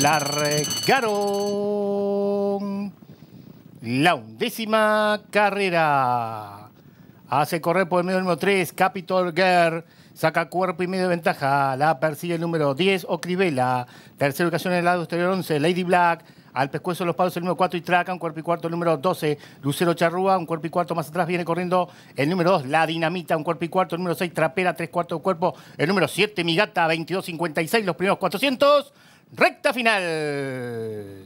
largaron la undécima carrera. Hace correr por el medio número 3, Capitol Girl. Saca cuerpo y medio de ventaja. La persigue el número 10, Ocrivela. Tercera ocasión en el lado exterior 11, Lady Black. Al pescuezo de los palos el número 4 y traca, un cuerpo y cuarto el número 12, Lucero Charrúa, un cuerpo y cuarto más atrás viene corriendo el número 2, La Dinamita, un cuerpo y cuarto, el número 6, Trapera, tres cuartos de cuerpo, el número 7, Migata, 22.56, los primeros 400 recta final.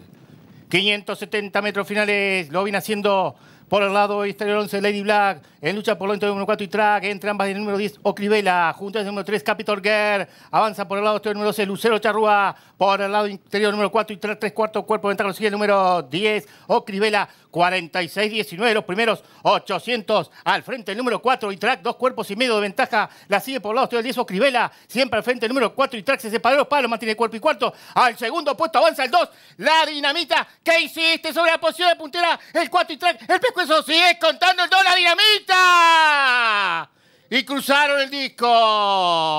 570 metros finales, lo viene haciendo por el lado exterior 11, Lady Black. En lucha por el interior número 4 y track. Entre ambas del número 10, Ocribela. Juntas del número 3, Capitol Guerr. Avanza por el lado exterior número 12 Lucero Charrúa. Por el lado interior número 4 y track, 3 cuartos cuerpo. Ventaja sigue el número 10, Ocribela 46-19, los primeros 800 al frente el número 4 y track, dos cuerpos y medio de ventaja. La sigue por el lado exterior 10, Ocribela Siempre al frente el número 4 y track se separa los palos, mantiene cuerpo y cuarto. Al segundo puesto avanza el 2, la dinamita. ¿Qué hiciste sobre la posición de puntera? El 4 y track, el eso sí es contando el dólar dinamita. Y cruzaron el disco.